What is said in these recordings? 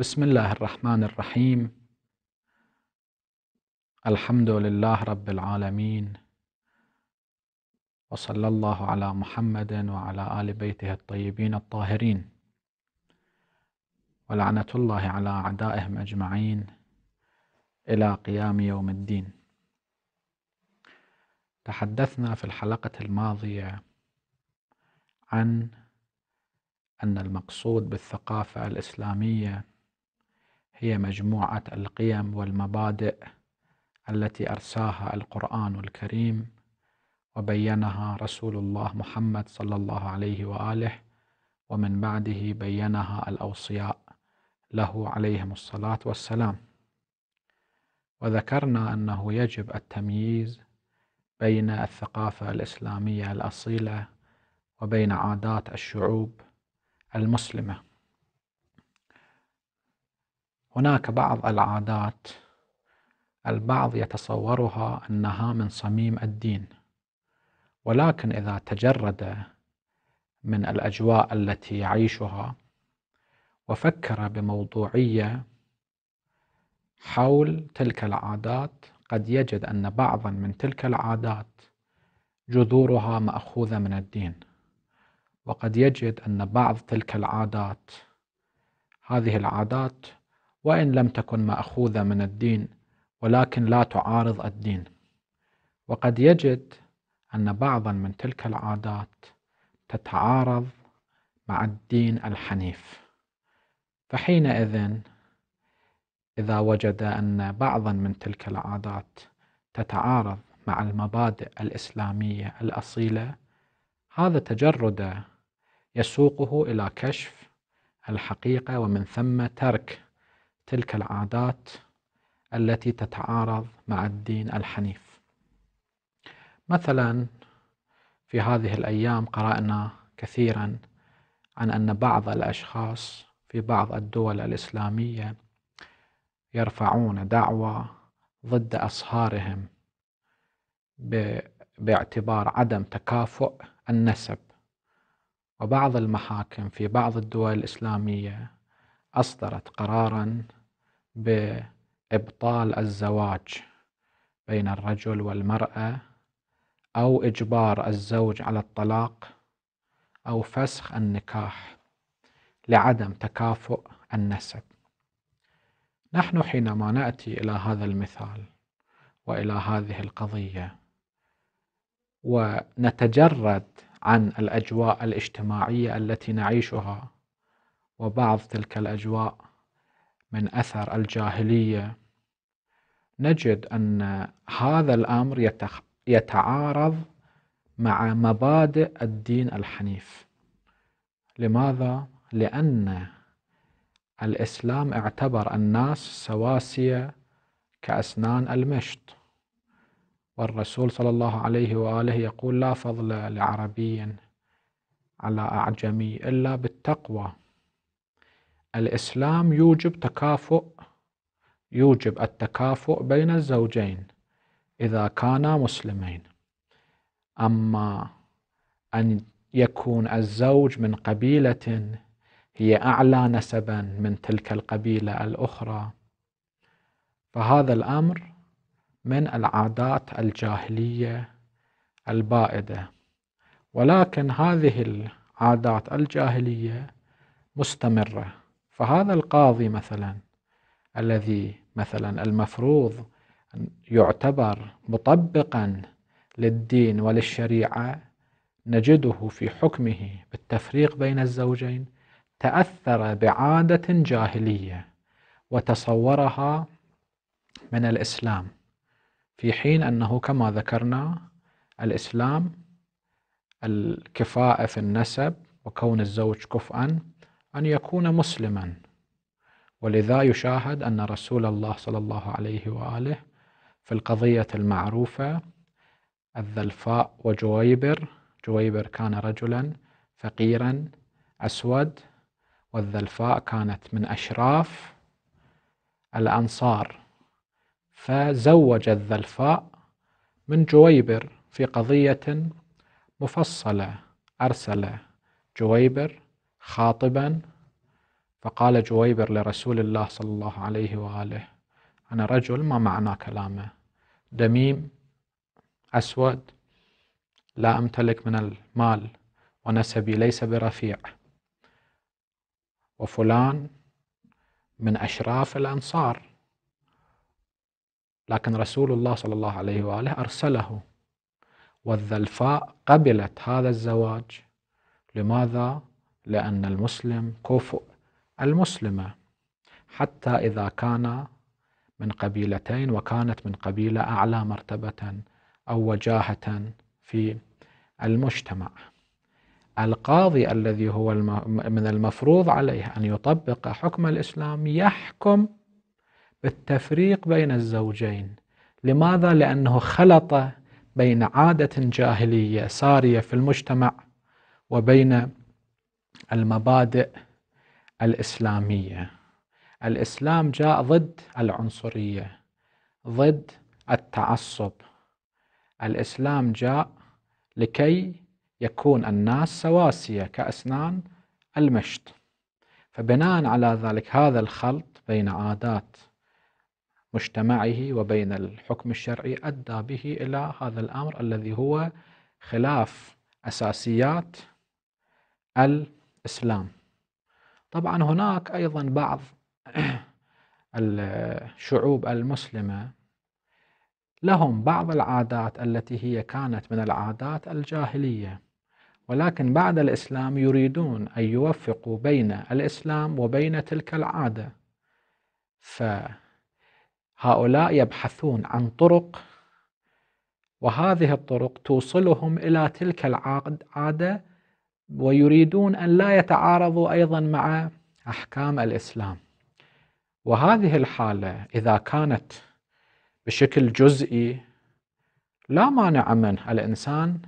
بسم الله الرحمن الرحيم الحمد لله رب العالمين وصلى الله على محمد وعلى آل بيته الطيبين الطاهرين ولعنة الله على أعدائهم أجمعين إلى قيام يوم الدين تحدثنا في الحلقة الماضية عن أن المقصود بالثقافة الإسلامية هي مجموعة القيم والمبادئ التي أرساها القرآن الكريم وبينها رسول الله محمد صلى الله عليه وآله ومن بعده بينها الأوصياء له عليهم الصلاة والسلام وذكرنا أنه يجب التمييز بين الثقافة الإسلامية الأصيلة وبين عادات الشعوب المسلمه هناك بعض العادات البعض يتصورها أنها من صميم الدين ولكن إذا تجرد من الأجواء التي يعيشها وفكر بموضوعية حول تلك العادات قد يجد أن بعضا من تلك العادات جذورها مأخوذة من الدين وقد يجد أن بعض تلك العادات هذه العادات وإن لم تكن مأخوذة من الدين ولكن لا تعارض الدين وقد يجد أن بعضا من تلك العادات تتعارض مع الدين الحنيف فحينئذ إذا وجد أن بعضا من تلك العادات تتعارض مع المبادئ الإسلامية الأصيلة هذا تجرده يسوقه إلى كشف الحقيقة ومن ثم ترك تلك العادات التي تتعارض مع الدين الحنيف مثلا في هذه الايام قرانا كثيرا عن ان بعض الاشخاص في بعض الدول الاسلاميه يرفعون دعوى ضد اصهارهم باعتبار عدم تكافؤ النسب وبعض المحاكم في بعض الدول الاسلاميه اصدرت قرارا بإبطال الزواج بين الرجل والمرأة أو إجبار الزوج على الطلاق أو فسخ النكاح لعدم تكافؤ النسب. نحن حينما نأتي إلى هذا المثال وإلى هذه القضية ونتجرد عن الأجواء الاجتماعية التي نعيشها وبعض تلك الأجواء من أثر الجاهلية نجد أن هذا الأمر يتعارض مع مبادئ الدين الحنيف لماذا؟ لأن الإسلام اعتبر الناس سواسية كأسنان المشط والرسول صلى الله عليه وآله يقول لا فضل لعربي على أعجمي إلا بالتقوى الإسلام يوجب تكافؤ يوجب التكافؤ بين الزوجين إذا كانا مسلمين أما أن يكون الزوج من قبيلة هي أعلى نسبا من تلك القبيلة الأخرى فهذا الأمر من العادات الجاهلية البائدة ولكن هذه العادات الجاهلية مستمرة فهذا القاضي مثلا الذي مثلا المفروض يعتبر مطبقا للدين وللشريعه نجده في حكمه بالتفريق بين الزوجين تاثر بعاده جاهليه وتصورها من الاسلام في حين انه كما ذكرنا الاسلام الكفاءه في النسب وكون الزوج كفءا أن يكون مسلما ولذا يشاهد أن رسول الله صلى الله عليه وآله في القضية المعروفة الذلفاء وجويبر جويبر كان رجلا فقيرا أسود والذلفاء كانت من أشراف الأنصار فزوج الذلفاء من جويبر في قضية مفصلة أرسل جويبر خاطبا فقال جويبر لرسول الله صلى الله عليه واله انا رجل ما معنى كلامه دميم اسود لا امتلك من المال ونسبي ليس برفيع وفلان من اشراف الانصار لكن رسول الله صلى الله عليه واله ارسله والذلفاء قبلت هذا الزواج لماذا لأن المسلم كفؤ المسلمة حتى إذا كان من قبيلتين وكانت من قبيلة أعلى مرتبة أو وجاهة في المجتمع القاضي الذي هو من المفروض عليه أن يطبق حكم الإسلام يحكم بالتفريق بين الزوجين لماذا؟ لأنه خلط بين عادة جاهلية سارية في المجتمع وبين المبادئ الاسلاميه الاسلام جاء ضد العنصريه ضد التعصب الاسلام جاء لكي يكون الناس سواسيه كاسنان المشط فبناء على ذلك هذا الخلط بين عادات مجتمعه وبين الحكم الشرعي ادى به الى هذا الامر الذي هو خلاف اساسيات الإسلام طبعا هناك أيضا بعض الشعوب المسلمة لهم بعض العادات التي هي كانت من العادات الجاهلية ولكن بعد الإسلام يريدون أن يوفقوا بين الإسلام وبين تلك العادة فهؤلاء يبحثون عن طرق وهذه الطرق توصلهم إلى تلك العادة ويريدون أن لا يتعارضوا أيضا مع أحكام الإسلام وهذه الحالة إذا كانت بشكل جزئي لا مانع من الإنسان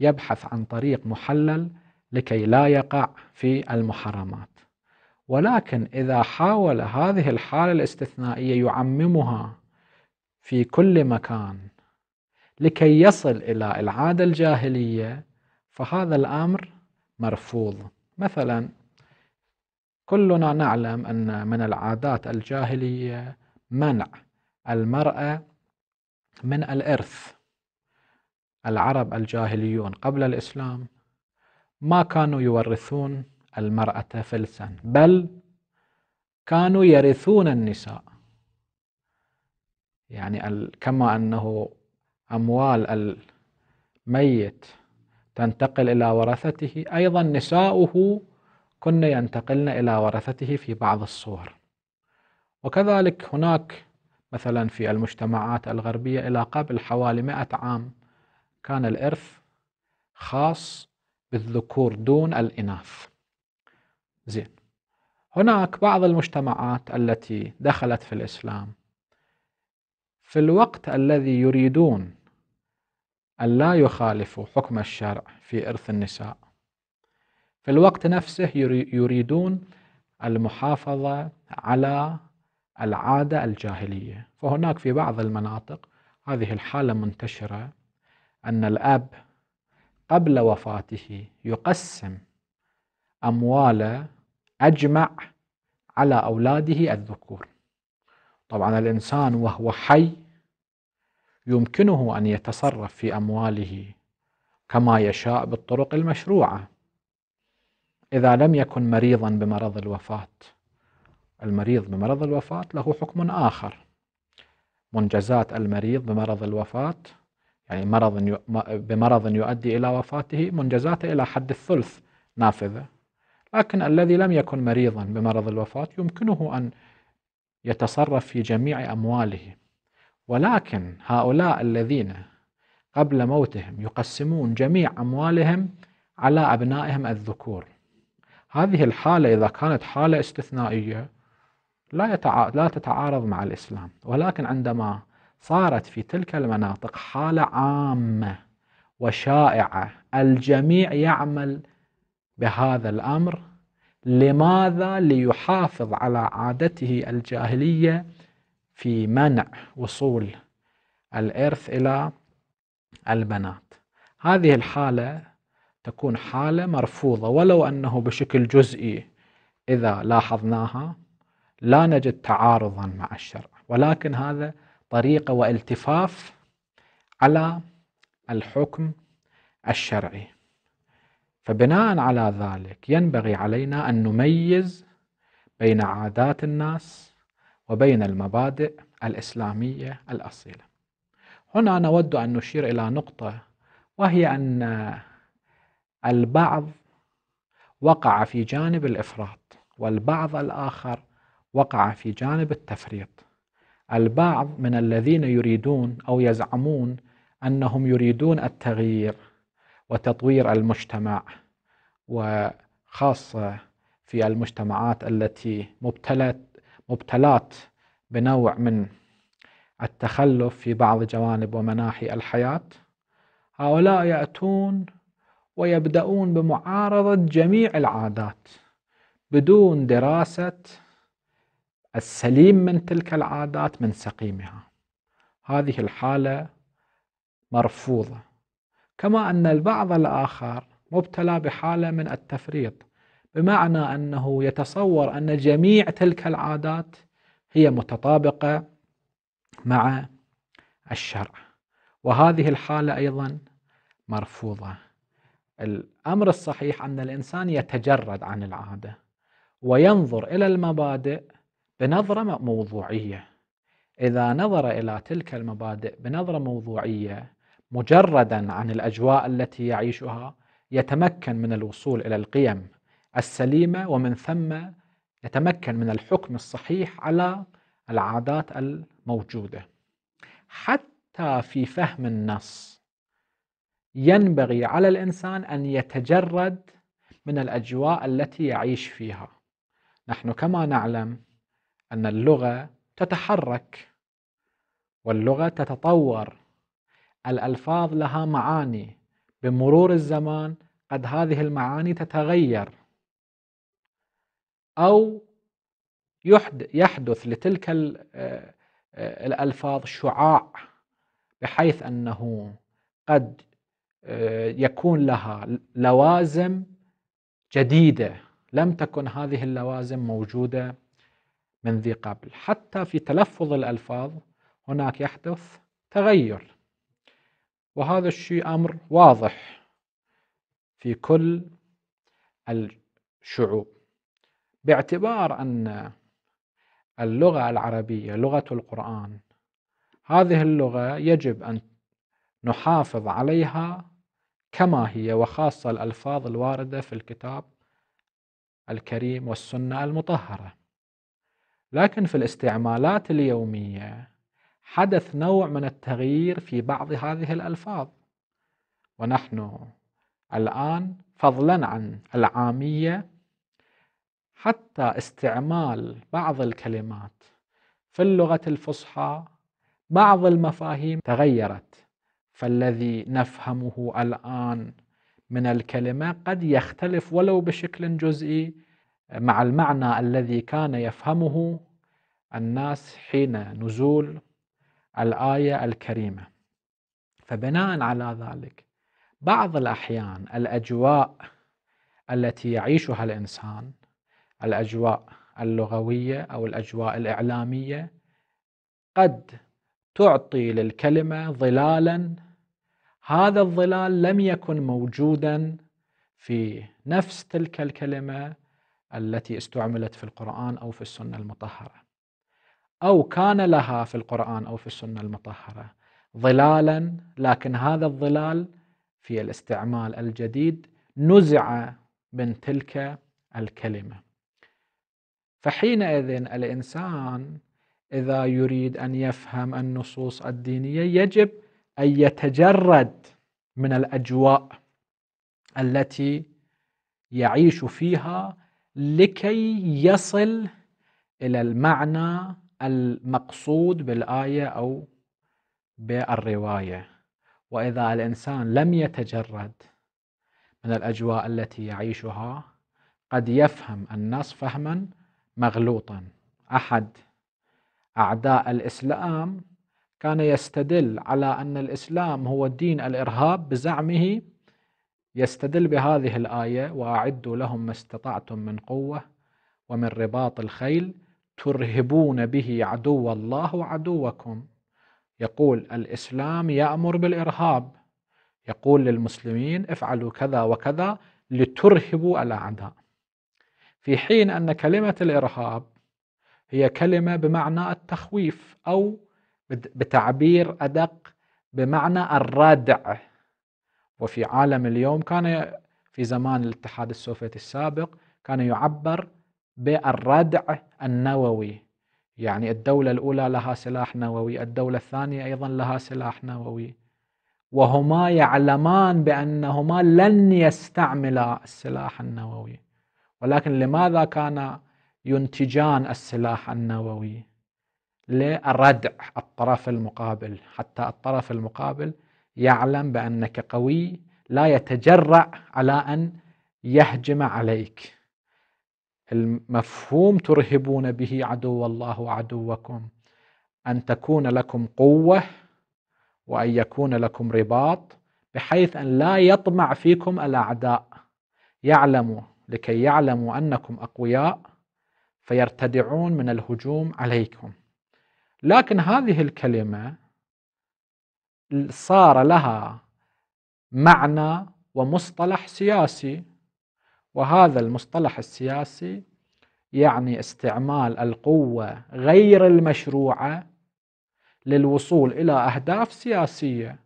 يبحث عن طريق محلل لكي لا يقع في المحرمات ولكن إذا حاول هذه الحالة الاستثنائية يعممها في كل مكان لكي يصل إلى العادة الجاهلية فهذا الأمر مرفوض مثلا كلنا نعلم أن من العادات الجاهلية منع المرأة من الإرث العرب الجاهليون قبل الإسلام ما كانوا يورثون المرأة فلسا بل كانوا يرثون النساء يعني كما أنه أموال الميت تنتقل إلى ورثته أيضا نساؤه كن ينتقلن إلى ورثته في بعض الصور وكذلك هناك مثلا في المجتمعات الغربية إلى قبل حوالي مئة عام كان الإرث خاص بالذكور دون الإناث زين هناك بعض المجتمعات التي دخلت في الإسلام في الوقت الذي يريدون أن لا يخالفوا حكم الشرع في إرث النساء في الوقت نفسه يريدون المحافظة على العادة الجاهلية فهناك في بعض المناطق هذه الحالة منتشرة أن الأب قبل وفاته يقسم أمواله أجمع على أولاده الذكور طبعا الإنسان وهو حي يمكنه أن يتصرف في أمواله كما يشاء بالطرق المشروعة إذا لم يكن مريضا بمرض الوفاة المريض بمرض الوفاة له حكم آخر منجزات المريض بمرض الوفاة يعني مرض بمرض يؤدي إلى وفاته منجزاته إلى حد الثلث نافذة لكن الذي لم يكن مريضا بمرض الوفاة يمكنه أن يتصرف في جميع أمواله ولكن هؤلاء الذين قبل موتهم يقسمون جميع أموالهم على أبنائهم الذكور هذه الحالة إذا كانت حالة استثنائية لا, يتع... لا تتعارض مع الإسلام ولكن عندما صارت في تلك المناطق حالة عامة وشائعة الجميع يعمل بهذا الأمر لماذا ليحافظ على عادته الجاهلية في منع وصول الإرث إلى البنات هذه الحالة تكون حالة مرفوضة ولو أنه بشكل جزئي إذا لاحظناها لا نجد تعارضا مع الشرع ولكن هذا طريقة والتفاف على الحكم الشرعي فبناء على ذلك ينبغي علينا أن نميز بين عادات الناس وبين المبادئ الإسلامية الأصيلة هنا نود أن نشير إلى نقطة وهي أن البعض وقع في جانب الإفراط والبعض الآخر وقع في جانب التفريط البعض من الذين يريدون أو يزعمون أنهم يريدون التغيير وتطوير المجتمع وخاصة في المجتمعات التي مبتلت مبتلات بنوع من التخلف في بعض جوانب ومناحي الحياة هؤلاء يأتون ويبدأون بمعارضة جميع العادات بدون دراسة السليم من تلك العادات من سقيمها هذه الحالة مرفوضة كما أن البعض الآخر مبتلى بحالة من التفريط بمعنى انه يتصور ان جميع تلك العادات هي متطابقه مع الشرع وهذه الحاله ايضا مرفوضه الامر الصحيح ان الانسان يتجرد عن العاده وينظر الى المبادئ بنظره موضوعيه اذا نظر الى تلك المبادئ بنظره موضوعيه مجردا عن الاجواء التي يعيشها يتمكن من الوصول الى القيم السليمه ومن ثم يتمكن من الحكم الصحيح على العادات الموجوده حتى في فهم النص ينبغي على الانسان ان يتجرد من الاجواء التي يعيش فيها نحن كما نعلم ان اللغه تتحرك واللغه تتطور الالفاظ لها معاني بمرور الزمان قد هذه المعاني تتغير أو يحدث لتلك آه، آه، الألفاظ شعاع بحيث أنه قد آه، يكون لها لوازم جديدة لم تكن هذه اللوازم موجودة من ذي قبل حتى في تلفظ الألفاظ هناك يحدث تغير وهذا الشيء أمر واضح في كل الشعوب باعتبار أن اللغة العربية لغة القرآن هذه اللغة يجب أن نحافظ عليها كما هي وخاصة الألفاظ الواردة في الكتاب الكريم والسنة المطهرة لكن في الاستعمالات اليومية حدث نوع من التغيير في بعض هذه الألفاظ ونحن الآن فضلا عن العامية حتى استعمال بعض الكلمات في اللغة الفصحى بعض المفاهيم تغيرت فالذي نفهمه الآن من الكلمة قد يختلف ولو بشكل جزئي مع المعنى الذي كان يفهمه الناس حين نزول الآية الكريمة فبناء على ذلك بعض الأحيان الأجواء التي يعيشها الإنسان الاجواء اللغويه او الاجواء الاعلاميه قد تعطي للكلمه ظلالا هذا الظلال لم يكن موجودا في نفس تلك الكلمه التي استعملت في القران او في السنه المطهره او كان لها في القران او في السنه المطهره ظلالا لكن هذا الظلال في الاستعمال الجديد نزع من تلك الكلمه فحينئذ الانسان اذا يريد ان يفهم النصوص الدينيه يجب ان يتجرد من الاجواء التي يعيش فيها لكي يصل الى المعنى المقصود بالايه او بالروايه واذا الانسان لم يتجرد من الاجواء التي يعيشها قد يفهم النص فهما مغلوطا احد اعداء الاسلام كان يستدل على ان الاسلام هو دين الارهاب بزعمه يستدل بهذه الايه واعدوا لهم ما استطعتم من قوه ومن رباط الخيل ترهبون به عدو الله وعدوكم يقول الاسلام يامر بالارهاب يقول للمسلمين افعلوا كذا وكذا لترهبوا الاعداء في حين أن كلمة الإرهاب هي كلمة بمعنى التخويف أو بتعبير أدق بمعنى الرادع وفي عالم اليوم كان في زمان الاتحاد السوفيتي السابق كان يعبر بالردع النووي يعني الدولة الأولى لها سلاح نووي الدولة الثانية أيضا لها سلاح نووي وهما يعلمان بأنهما لن يستعملا السلاح النووي ولكن لماذا كان ينتجان السلاح النووي لردع الطرف المقابل حتى الطرف المقابل يعلم بانك قوي لا يتجرأ على ان يهجم عليك المفهوم ترهبون به عدو الله وعدوكم ان تكون لكم قوه وان يكون لكم رباط بحيث ان لا يطمع فيكم الاعداء يعلموا لكي يعلموا انكم اقوياء فيرتدعون من الهجوم عليكم لكن هذه الكلمه صار لها معنى ومصطلح سياسي وهذا المصطلح السياسي يعني استعمال القوه غير المشروعه للوصول الى اهداف سياسيه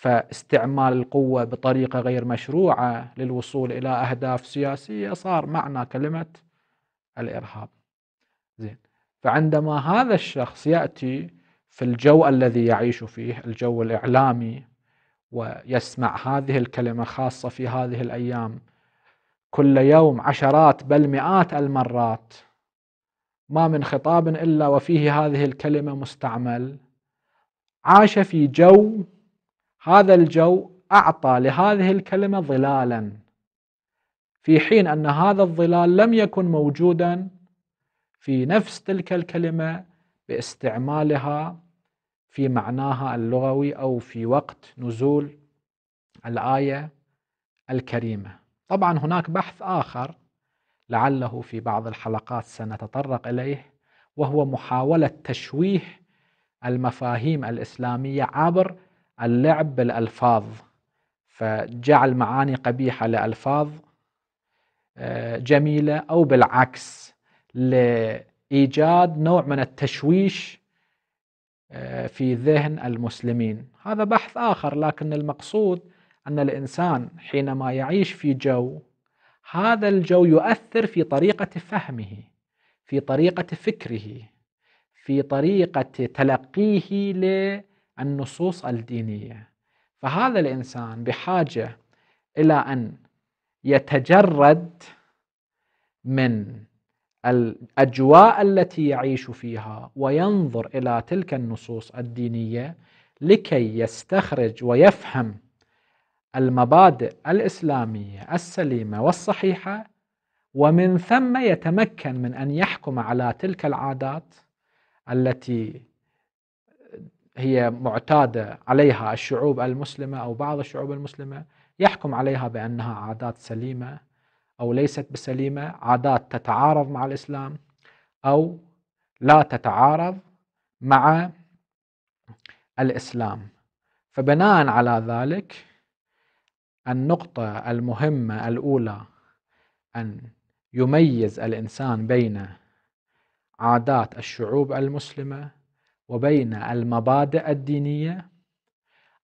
فاستعمال القوة بطريقة غير مشروعة للوصول إلى أهداف سياسية صار معنى كلمة الإرهاب زين فعندما هذا الشخص يأتي في الجو الذي يعيش فيه الجو الإعلامي ويسمع هذه الكلمة خاصة في هذه الأيام كل يوم عشرات بل مئات المرات ما من خطاب إلا وفيه هذه الكلمة مستعمل عاش في جو هذا الجو أعطى لهذه الكلمة ظلالا في حين أن هذا الظلال لم يكن موجودا في نفس تلك الكلمة باستعمالها في معناها اللغوي أو في وقت نزول الآية الكريمة طبعا هناك بحث آخر لعله في بعض الحلقات سنتطرق إليه وهو محاولة تشويه المفاهيم الإسلامية عبر اللعب بالألفاظ فجعل معاني قبيحة لألفاظ آه، جميلة أو بالعكس لإيجاد نوع من التشويش آه، في ذهن المسلمين هذا بحث آخر لكن المقصود أن الإنسان حينما يعيش في جو هذا الجو يؤثر في طريقة فهمه في طريقة فكره في طريقة تلقيه النصوص الدينيه فهذا الانسان بحاجه الى ان يتجرد من الاجواء التي يعيش فيها وينظر الى تلك النصوص الدينيه لكي يستخرج ويفهم المبادئ الاسلاميه السليمه والصحيحه ومن ثم يتمكن من ان يحكم على تلك العادات التي هي معتادة عليها الشعوب المسلمة أو بعض الشعوب المسلمة يحكم عليها بأنها عادات سليمة أو ليست بسليمة عادات تتعارض مع الإسلام أو لا تتعارض مع الإسلام فبناء على ذلك النقطة المهمة الأولى أن يميز الإنسان بين عادات الشعوب المسلمة وبين المبادئ الدينية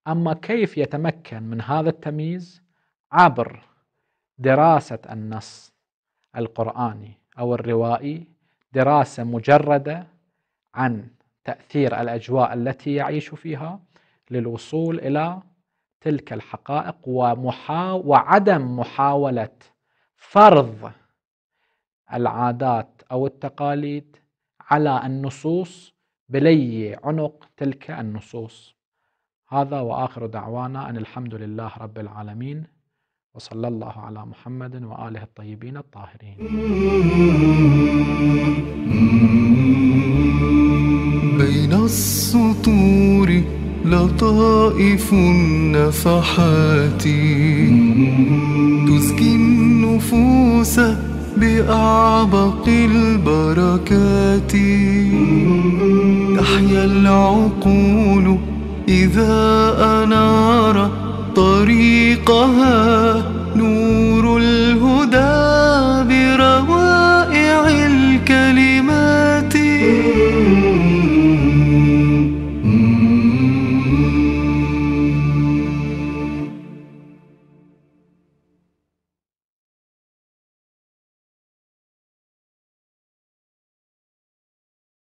أما كيف يتمكن من هذا التمييز عبر دراسة النص القرآني أو الروائي دراسة مجردة عن تأثير الأجواء التي يعيش فيها للوصول إلى تلك الحقائق وعدم محاولة فرض العادات أو التقاليد على النصوص بلي عنق تلك النصوص هذا واخر دعوانا ان الحمد لله رب العالمين وصلى الله على محمد واله الطيبين الطاهرين. بين السطور لطائف النفحات تزكي النفوس بأعبق البركات تحيا العقول إذا أنار طريقها نور الهدى